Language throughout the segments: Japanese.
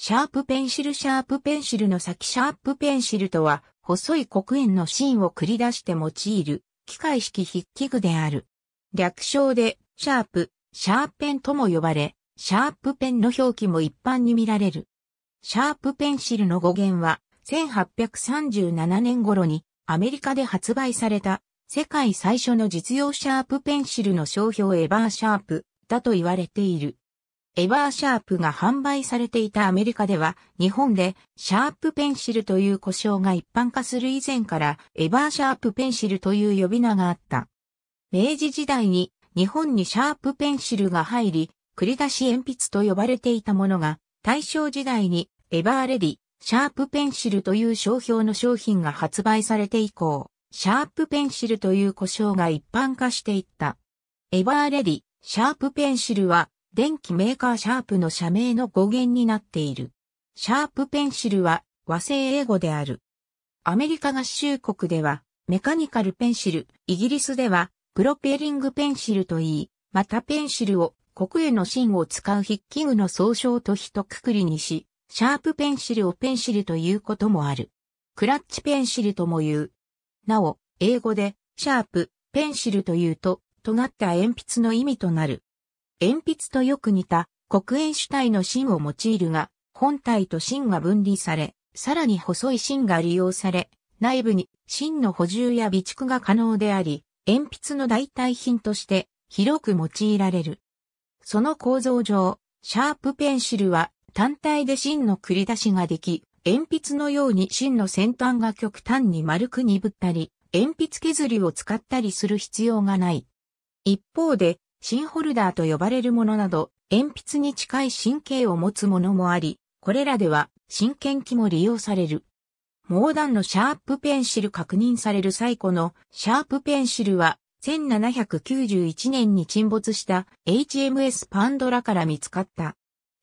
シャープペンシルシャープペンシルの先シャープペンシルとは、細い黒鉛の芯を繰り出して用いる、機械式筆記具である。略称で、シャープ、シャーペンとも呼ばれ、シャープペンの表記も一般に見られる。シャープペンシルの語源は、1837年頃にアメリカで発売された世界最初の実用シャープペンシルの商標エバーシャープだと言われている。エバーシャープが販売されていたアメリカでは、日本でシャープペンシルという呼称が一般化する以前から、エバーシャープペンシルという呼び名があった。明治時代に日本にシャープペンシルが入り、繰り出し鉛筆と呼ばれていたものが、大正時代にエバーレディ、シャープペンシルという商標の商品が発売されて以降、シャープペンシルという呼称が一般化していった。エバーレディ、シャープペンシルは電気メーカーシャープの社名の語源になっている。シャープペンシルは和製英語である。アメリカ合衆国ではメカニカルペンシル、イギリスではプロペリングペンシルといい、またペンシルを国への芯を使う筆記具の総称と一括りにし、シャープペンシルをペンシルということもある。クラッチペンシルとも言う。なお、英語でシャープ、ペンシルというと、尖った鉛筆の意味となる。鉛筆とよく似た黒鉛主体の芯を用いるが、本体と芯が分離され、さらに細い芯が利用され、内部に芯の補充や備蓄が可能であり、鉛筆の代替品として広く用いられる。その構造上、シャープペンシルは単体で芯の繰り出しができ、鉛筆のように芯の先端が極端に丸く鈍ったり、鉛筆削りを使ったりする必要がない。一方で、芯ホルダーと呼ばれるものなど、鉛筆に近い神経を持つものもあり、これらでは、真剣機も利用される。モーダンのシャープペンシル確認される最古のシャープペンシルは、1791年に沈没した HMS パンドラから見つかった。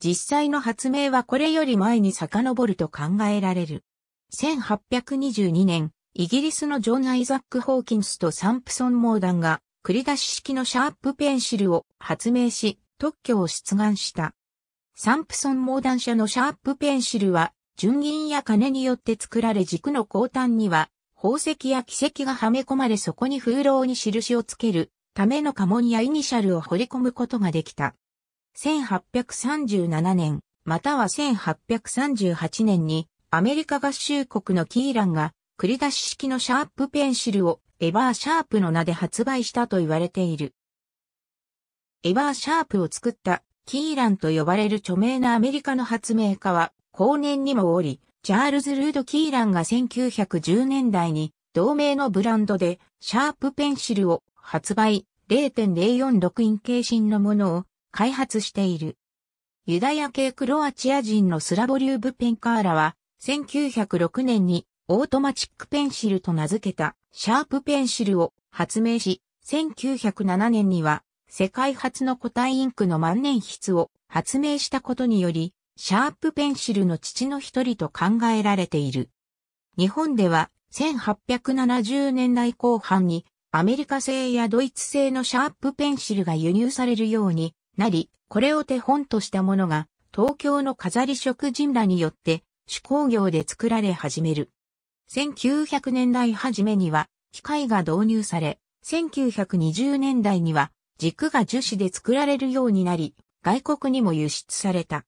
実際の発明はこれより前に遡ると考えられる。1822年、イギリスのジョン・アイザック・ホーキンスとサンプソン・モーダンが繰り出し式のシャープペンシルを発明し、特許を出願した。サンプソンモーダン社のシャープペンシルは、純銀や金によって作られ軸の後端には、宝石や奇跡がはめ込まれそこに風浪に印をつけるための家紋やイニシャルを彫り込むことができた。1837年、または1838年に、アメリカ合衆国のキーランが、繰り出し式のシャープペンシルをエバーシャープの名で発売したと言われている。エバーシャープを作ったキーランと呼ばれる著名なアメリカの発明家は後年にもおり、チャールズ・ルード・キーランが1910年代に同名のブランドでシャープペンシルを発売0.046イン形ンのものを開発している。ユダヤ系クロアチア人のスラボリューブ・ペンカーラは1906年にオートマチックペンシルと名付けたシャープペンシルを発明し、1907年には世界初の固体インクの万年筆を発明したことにより、シャープペンシルの父の一人と考えられている。日本では1870年代後半にアメリカ製やドイツ製のシャープペンシルが輸入されるようになり、これを手本としたものが東京の飾り職人らによって手工業で作られ始める。1900年代初めには機械が導入され、1920年代には軸が樹脂で作られるようになり、外国にも輸出された。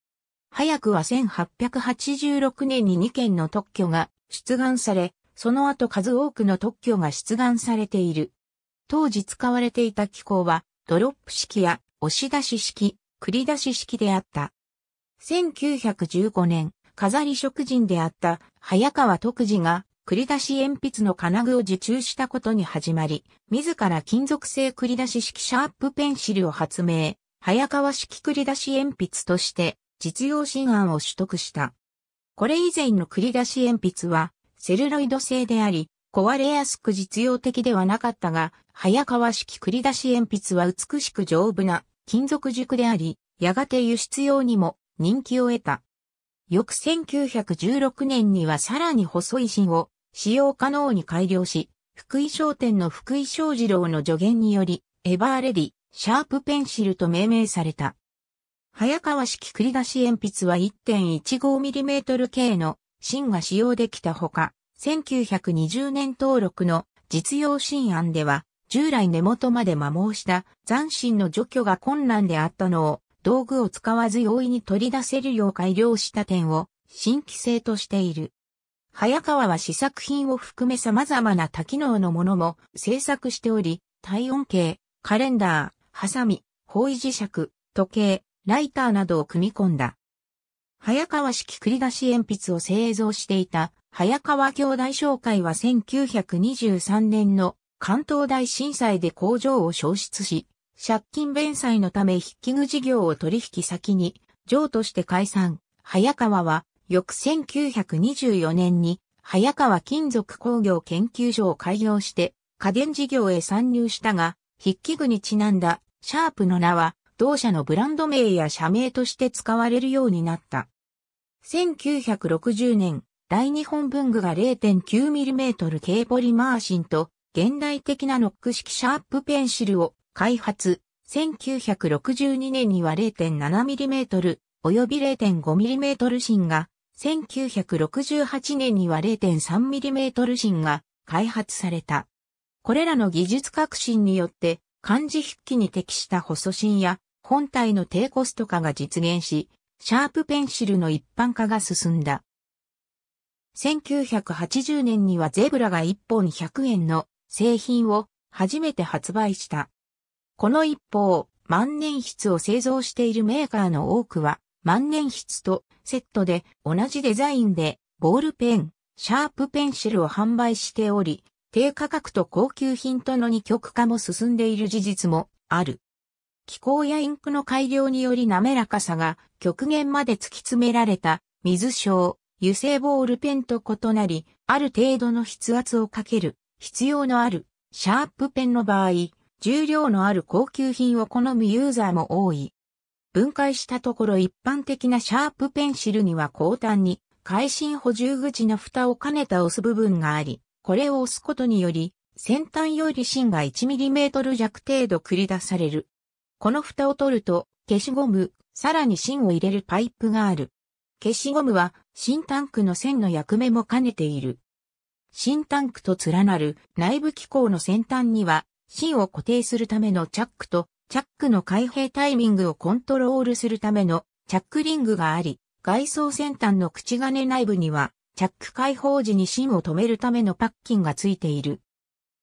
早くは1886年に2件の特許が出願され、その後数多くの特許が出願されている。当時使われていた機構は、ドロップ式や押し出し式、繰り出し式であった。1915年、飾り職人であった早川徳次が繰り出し鉛筆の金具を受注したことに始まり、自ら金属製繰り出し式シャープペンシルを発明、早川式繰り出し鉛筆として実用新案を取得した。これ以前の繰り出し鉛筆はセルロイド製であり、壊れやすく実用的ではなかったが、早川式繰り出し鉛筆は美しく丈夫な金属軸であり、やがて輸出用にも人気を得た。翌1916年にはさらに細い芯を使用可能に改良し、福井商店の福井商事郎の助言により、エバーレディ、シャープペンシルと命名された。早川式繰り出し鉛筆は 1.15mm 系の芯が使用できたほか、1920年登録の実用芯案では、従来根元まで摩耗した残芯の除去が困難であったのを、道具を使わず容易に取り出せるよう改良した点を新規性としている。早川は試作品を含め様々な多機能のものも制作しており、体温計、カレンダー、ハサミ、方位磁石、時計、ライターなどを組み込んだ。早川式繰り出し鉛筆を製造していた早川兄弟商会は1923年の関東大震災で工場を消失し、借金弁済のため筆記具事業を取引先に、上として解散。早川は翌1924年に、早川金属工業研究所を開業して、家電事業へ参入したが、筆記具にちなんだ、シャープの名は、同社のブランド名や社名として使われるようになった。1960年、大日本文具が 0.9mm ーポリマーシンと現代的なノック式シャープペンシルを開発。1962年には 0.7mm 及び 0.5mm 芯が1968年には 0.3mm 芯が開発された。これらの技術革新によって漢字筆記に適した細芯や本体の低コスト化が実現し、シャープペンシルの一般化が進んだ。1980年にはゼブラが1本100円の製品を初めて発売した。この一方、万年筆を製造しているメーカーの多くは、万年筆とセットで同じデザインでボールペン、シャープペンシルを販売しており、低価格と高級品との二極化も進んでいる事実もある。気候やインクの改良により滑らかさが極限まで突き詰められた水晶、油性ボールペンと異なり、ある程度の筆圧をかける必要のあるシャープペンの場合、重量のある高級品を好むユーザーも多い。分解したところ一般的なシャープペンシルには後端に、回心補充口の蓋を兼ねた押す部分があり、これを押すことにより、先端より芯が 1mm 弱程度繰り出される。この蓋を取ると、消しゴム、さらに芯を入れるパイプがある。消しゴムは、新タンクの線の役目も兼ねている。新タンクと連なる内部機構の先端には、芯を固定するためのチャックとチャックの開閉タイミングをコントロールするためのチャックリングがあり、外装先端の口金内部には、チャック開放時に芯を止めるためのパッキンがついている。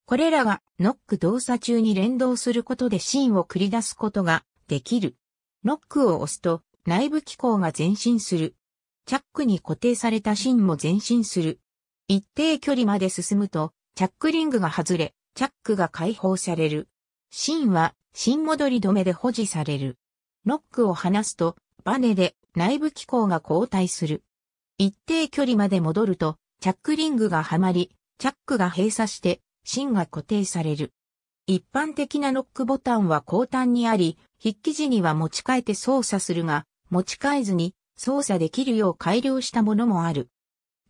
これらがノック動作中に連動することで芯を繰り出すことができる。ノックを押すと内部機構が前進する。チャックに固定された芯も前進する。一定距離まで進むと、チャックリングが外れ、チャックが解放される。芯は新戻り止めで保持される。ノックを離すと、バネで内部機構が後退する。一定距離まで戻ると、チャックリングがはまり、チャックが閉鎖して、芯が固定される。一般的なノックボタンは後端にあり、筆記時には持ち替えて操作するが、持ち替えずに操作できるよう改良したものもある。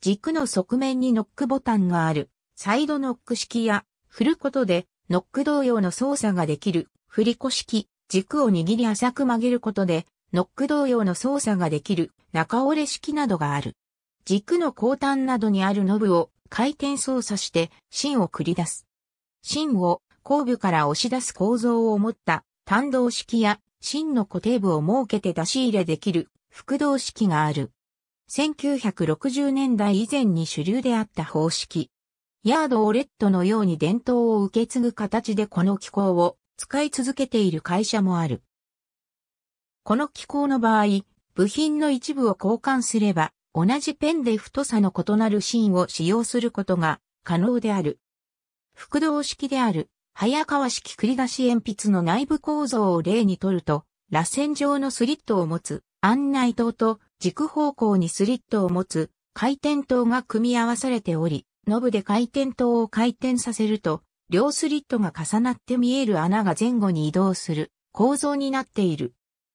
軸の側面にノックボタンがある、サイドノック式や、振ることで、ノック同様の操作ができる振り子式、軸を握り浅く曲げることで、ノック同様の操作ができる中折れ式などがある。軸の後端などにあるノブを回転操作して芯を繰り出す。芯を後部から押し出す構造を持った単動式や芯の固定部を設けて出し入れできる複動式がある。1960年代以前に主流であった方式。ヤードオレットのように伝統を受け継ぐ形でこの機構を使い続けている会社もある。この機構の場合、部品の一部を交換すれば、同じペンで太さの異なる芯を使用することが可能である。複動式である、早川式繰り出し鉛筆の内部構造を例にとると、螺旋状のスリットを持つ案内灯と軸方向にスリットを持つ回転灯が組み合わされており、ノブで回転灯を回転させると、両スリットが重なって見える穴が前後に移動する構造になっている。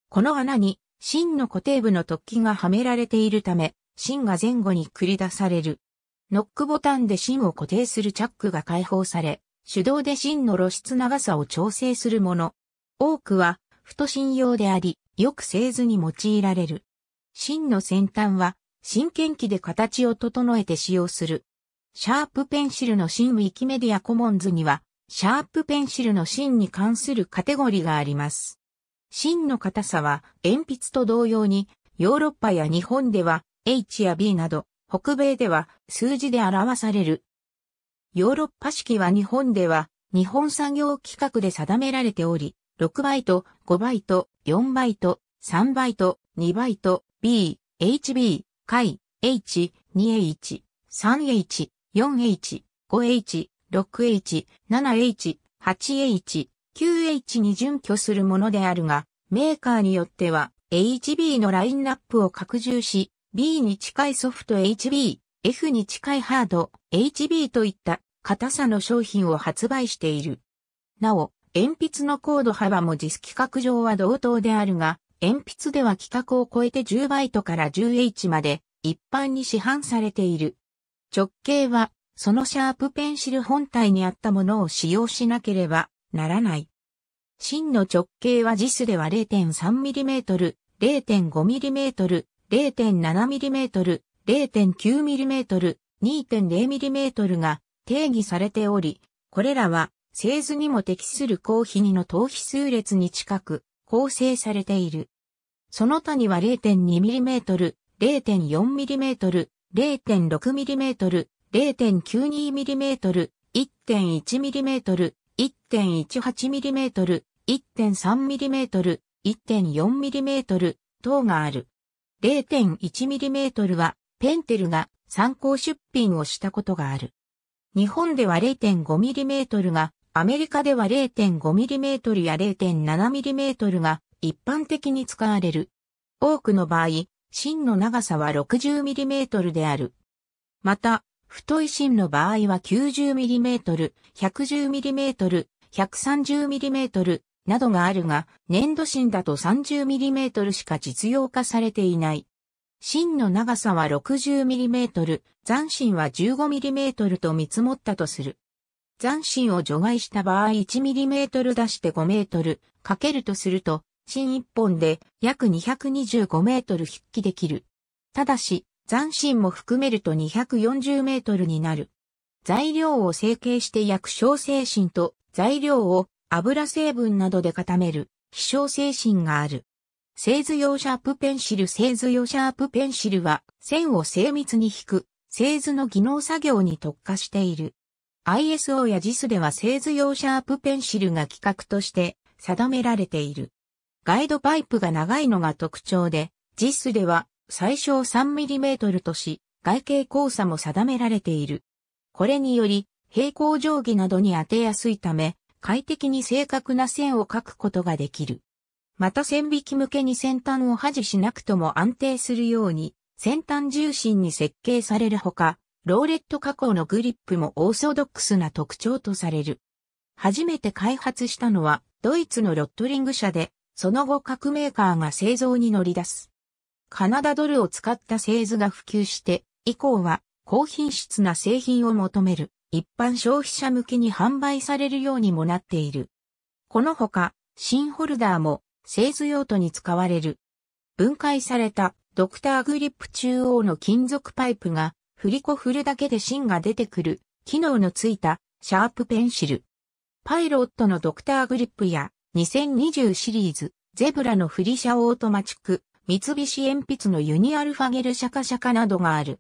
この穴に芯の固定部の突起がはめられているため、芯が前後に繰り出される。ノックボタンで芯を固定するチャックが解放され、手動で芯の露出長さを調整するもの。多くは、太芯用であり、よく製図に用いられる。芯の先端は、真剣機で形を整えて使用する。シャープペンシルの新ウィキメディアコモンズには、シャープペンシルの芯に関するカテゴリーがあります。芯の硬さは、鉛筆と同様に、ヨーロッパや日本では、H や B など、北米では数字で表される。ヨーロッパ式は日本では、日本産業規格で定められており、6バイト、5バイト、4バイト、3バイト、2バイト、B、HB、解、H、2H、3H、4H、5H、6H、7H、8H、9H に準拠するものであるが、メーカーによっては HB のラインナップを拡充し、B に近いソフト HB、F に近いハード、HB といった硬さの商品を発売している。なお、鉛筆の高度幅も実規格上は同等であるが、鉛筆では規格を超えて10バイトから 10H まで一般に市販されている。直径は、そのシャープペンシル本体にあったものを使用しなければならない。芯の直径は JIS では 0.3mm、0.5mm、0.7mm、0.9mm、2.0mm が定義されており、これらは製図にも適する高比2の等比数列に近く構成されている。その他には 0.2mm、0.4mm、0.6mm、0.92mm、1.1mm、1.18mm、1.3mm、1.4mm 等がある。0.1mm はペンテルが参考出品をしたことがある。日本では 0.5mm が、アメリカでは 0.5mm や 0.7mm が一般的に使われる。多くの場合、芯の長さは 60mm である。また、太い芯の場合は 90mm、110mm、130mm などがあるが、粘土芯だと 30mm しか実用化されていない。芯の長さは 60mm、残芯は 15mm と見積もったとする。残芯を除外した場合 1mm 出して 5m かけるとすると、芯一本で約225メートル筆記できる。ただし、残芯も含めると240メートルになる。材料を成形して薬小精神と材料を油成分などで固める希少精神がある。製図用シャープペンシル製図用シャープペンシルは線を精密に引く製図の技能作業に特化している。ISO や JIS では製図用シャープペンシルが規格として定められている。ガイドパイプが長いのが特徴で、ジスでは最小 3mm とし、外形交差も定められている。これにより、平行定規などに当てやすいため、快適に正確な線を描くことができる。また線引き向けに先端を破持しなくとも安定するように、先端重心に設計されるほか、ローレット加工のグリップもオーソドックスな特徴とされる。初めて開発したのは、ドイツのロットリング社で、その後各メーカーが製造に乗り出す。カナダドルを使った製図が普及して、以降は高品質な製品を求める一般消費者向けに販売されるようにもなっている。このほか、新ホルダーも製図用途に使われる。分解されたドクターグリップ中央の金属パイプが振り子振るだけで芯が出てくる機能のついたシャープペンシル。パイロットのドクターグリップや2020シリーズ、ゼブラのフリシャオートマチック、三菱鉛筆のユニアルファゲルシャカシャカなどがある。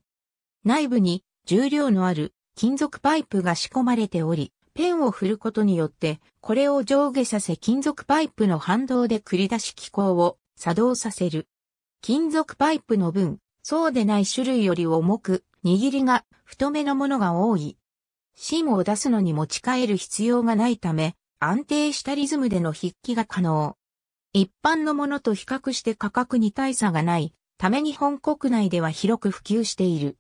内部に重量のある金属パイプが仕込まれており、ペンを振ることによって、これを上下させ金属パイプの反動で繰り出し機構を作動させる。金属パイプの分、そうでない種類より重く、握りが太めのものが多い。芯を出すのに持ち替える必要がないため、安定したリズムでの筆記が可能。一般のものと比較して価格に大差がないため日本国内では広く普及している。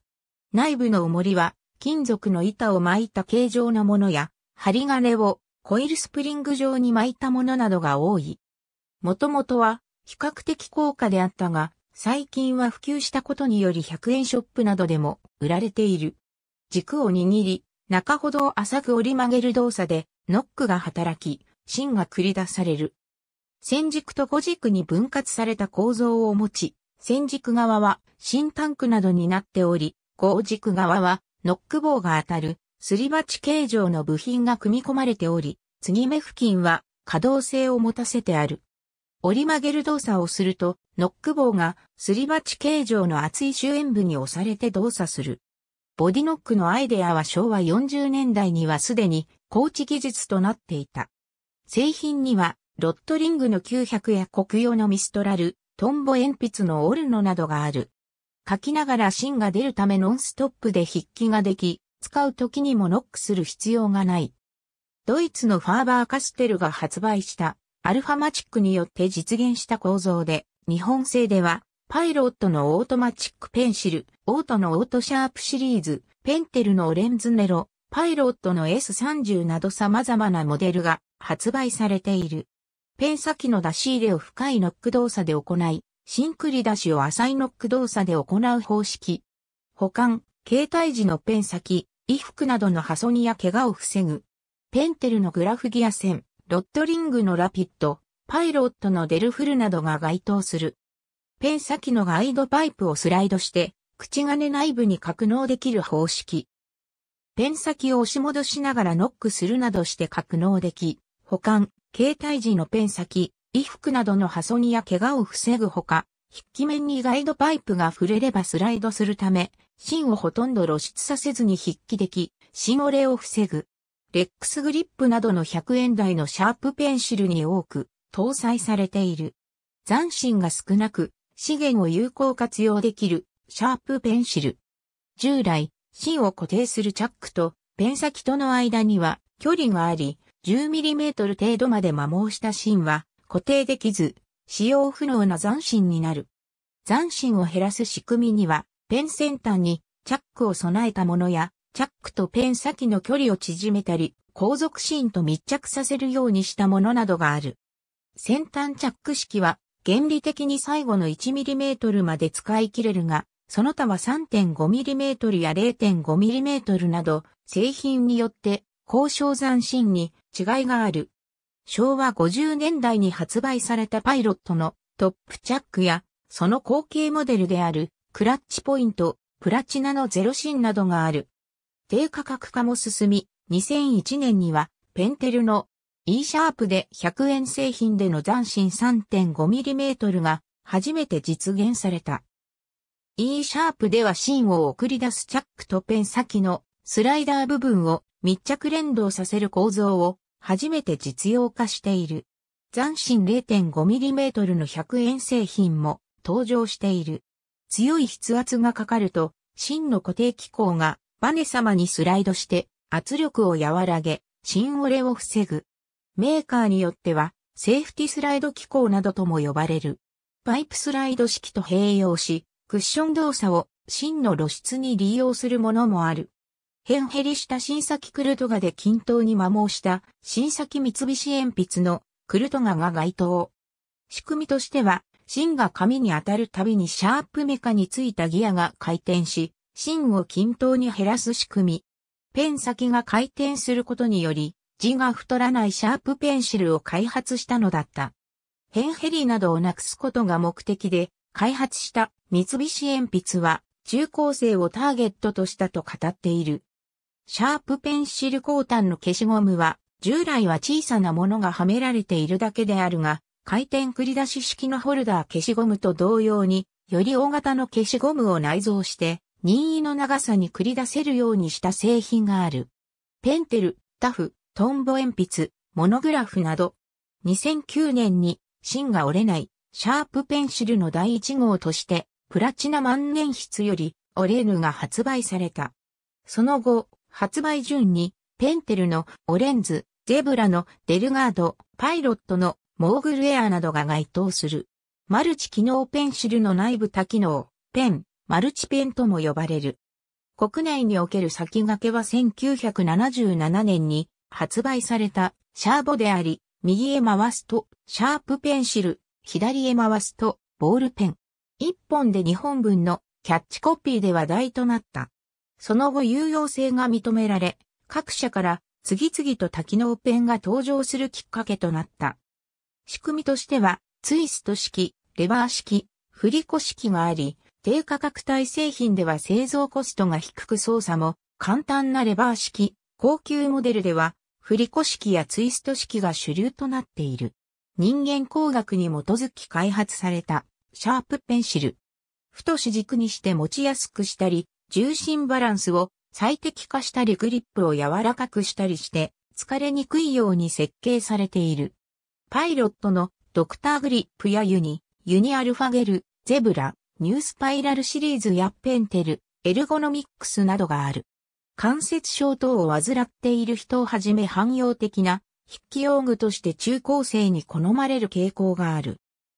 内部の重りは金属の板を巻いた形状のものや針金をコイルスプリング状に巻いたものなどが多い。もともとは比較的高価であったが、最近は普及したことにより100円ショップなどでも売られている。軸を握り、中ほどを浅く折り曲げる動作でノックが働き、芯が繰り出される。線軸と五軸に分割された構造を持ち、線軸側は芯タンクなどになっており、五軸側はノック棒が当たるすり鉢形状の部品が組み込まれており、継ぎ目付近は可動性を持たせてある。折り曲げる動作をすると、ノック棒がすり鉢形状の厚い周縁部に押されて動作する。ボディノックのアイデアは昭和40年代にはすでに高知技術となっていた。製品には、ロットリングの900や黒用のミストラル、トンボ鉛筆のオルノなどがある。書きながら芯が出るためノンストップで筆記ができ、使う時にもノックする必要がない。ドイツのファーバーカステルが発売したアルファマチックによって実現した構造で、日本製ではパイロットのオートマチックペンシル、オートのオートシャープシリーズ、ペンテルのオレンズネロ、パイロットの S30 など様々なモデルが発売されている。ペン先の出し入れを深いノック動作で行い、シンクリ出しを浅いノック動作で行う方式。保管、携帯時のペン先、衣服などの破損や怪我を防ぐ。ペンテルのグラフギア線、ロットリングのラピッド、パイロットのデルフルなどが該当する。ペン先のガイドパイプをスライドして、口金内部に格納できる方式。ペン先を押し戻しながらノックするなどして格納でき、保管、携帯時のペン先、衣服などの破損や怪我を防ぐほか、筆記面にガイドパイプが触れればスライドするため、芯をほとんど露出させずに筆記でき、芯折れを防ぐ。レックスグリップなどの100円台のシャープペンシルに多く搭載されている。斬新が少なく、資源を有効活用できるシャープペンシル。従来、芯を固定するチャックとペン先との間には距離があり、10mm 程度まで摩耗した芯は固定できず、使用不能な残芯になる。残芯を減らす仕組みには、ペン先端にチャックを備えたものや、チャックとペン先の距離を縮めたり、後続芯と密着させるようにしたものなどがある。先端チャック式は、原理的に最後の 1mm まで使い切れるが、その他は 3.5mm や 0.5mm など、製品によって交渉斬新に違いがある。昭和50年代に発売されたパイロットのトップチャックや、その後継モデルであるクラッチポイント、プラチナのゼロシンなどがある。低価格化も進み、2001年にはペンテルの E シャープで100円製品での斬新 3.5mm が初めて実現された。E シャープでは芯を送り出すチャックとペン先のスライダー部分を密着連動させる構造を初めて実用化している。斬新 0.5mm の100円製品も登場している。強い筆圧がかかると芯の固定機構がバネ様にスライドして圧力を和らげ、芯折れを防ぐ。メーカーによってはセーフティスライド機構などとも呼ばれる。パイプスライド式と併用し、クッション動作を芯の露出に利用するものもある。変ヘリした新先クルトガで均等に摩耗した新先三菱鉛筆のクルトガが該当。仕組みとしては、芯が紙に当たるたびにシャープメカについたギアが回転し、芯を均等に減らす仕組み。ペン先が回転することにより、字が太らないシャープペンシルを開発したのだった。ヘンヘリなどをなくすことが目的で、開発した三菱鉛筆は中高生をターゲットとしたと語っている。シャープペンシル鋼炭の消しゴムは従来は小さなものがはめられているだけであるが、回転繰り出し式のホルダー消しゴムと同様に、より大型の消しゴムを内蔵して、任意の長さに繰り出せるようにした製品がある。ペンテル、タフ、トンボ鉛筆、モノグラフなど、2009年に芯が折れないシャープペンシルの第1号として、プラチナ万年筆より、オレーヌが発売された。その後、発売順に、ペンテルのオレンズ、ゼブラのデルガード、パイロットのモーグルエアなどが該当する。マルチ機能ペンシルの内部多機能、ペン、マルチペンとも呼ばれる。国内における先駆けは1977年に発売されたシャーボであり、右へ回すとシャープペンシル左へ回すと、ボールペン。1本で2本分のキャッチコピーで話題となった。その後有用性が認められ、各社から次々と多機能ペンが登場するきっかけとなった。仕組みとしては、ツイスト式、レバー式、振り子式があり、低価格帯製品では製造コストが低く操作も簡単なレバー式、高級モデルでは振り子式やツイスト式が主流となっている。人間工学に基づき開発されたシャープペンシル。太し軸にして持ちやすくしたり、重心バランスを最適化したりグリップを柔らかくしたりして疲れにくいように設計されている。パイロットのドクターグリップやユニ、ユニアルファゲル、ゼブラ、ニュースパイラルシリーズやペンテル、エルゴノミックスなどがある。関節症等を患っている人をはじめ汎用的な筆記用具として中高生に好まれる傾向がある。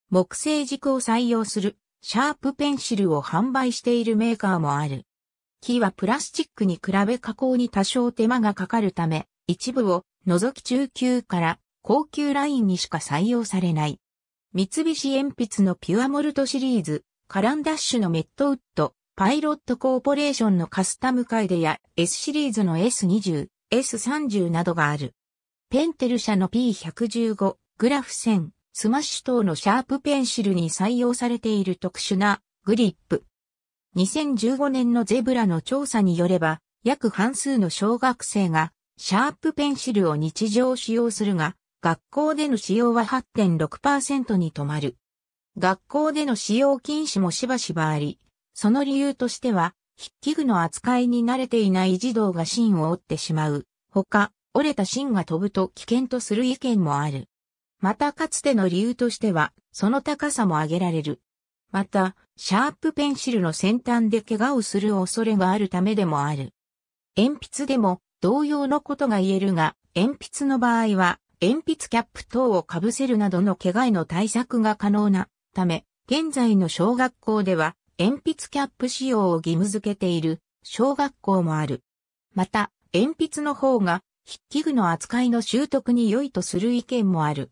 木製軸を採用するシャープペンシルを販売しているメーカーもある。木はプラスチックに比べ加工に多少手間がかかるため、一部を除き中級から高級ラインにしか採用されない。三菱鉛筆のピュアモルトシリーズ、カランダッシュのメットウッド、パイロットコーポレーションのカスタムカイデや S シリーズの S20、S30 などがある。ペンテル社の P115、グラフ線、スマッシュ等のシャープペンシルに採用されている特殊なグリップ。2015年のゼブラの調査によれば、約半数の小学生がシャープペンシルを日常使用するが、学校での使用は8.6%に止まる。学校での使用禁止もしばしばあり、その理由としては、筆記具の扱いに慣れていない児童が芯を折ってしまう。他、折れた芯が飛ぶと危険とする意見もある。またかつての理由としては、その高さも上げられる。また、シャープペンシルの先端で怪我をする恐れがあるためでもある。鉛筆でも同様のことが言えるが、鉛筆の場合は、鉛筆キャップ等を被せるなどの怪我への対策が可能なため、現在の小学校では、鉛筆キャップ使用を義務付けている小学校もある。また、鉛筆の方が筆記具の扱いの習得に良いとする意見もある。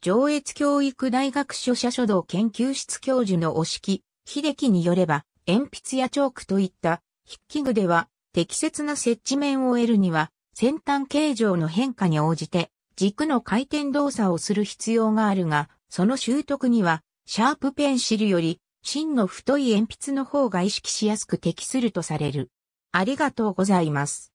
上越教育大学書写書道研究室教授の押木秀樹によれば、鉛筆やチョークといった筆記具では適切な接地面を得るには先端形状の変化に応じて軸の回転動作をする必要があるが、その習得にはシャープペンシルより芯の太い鉛筆の方が意識しやすく適するとされる。ありがとうございます。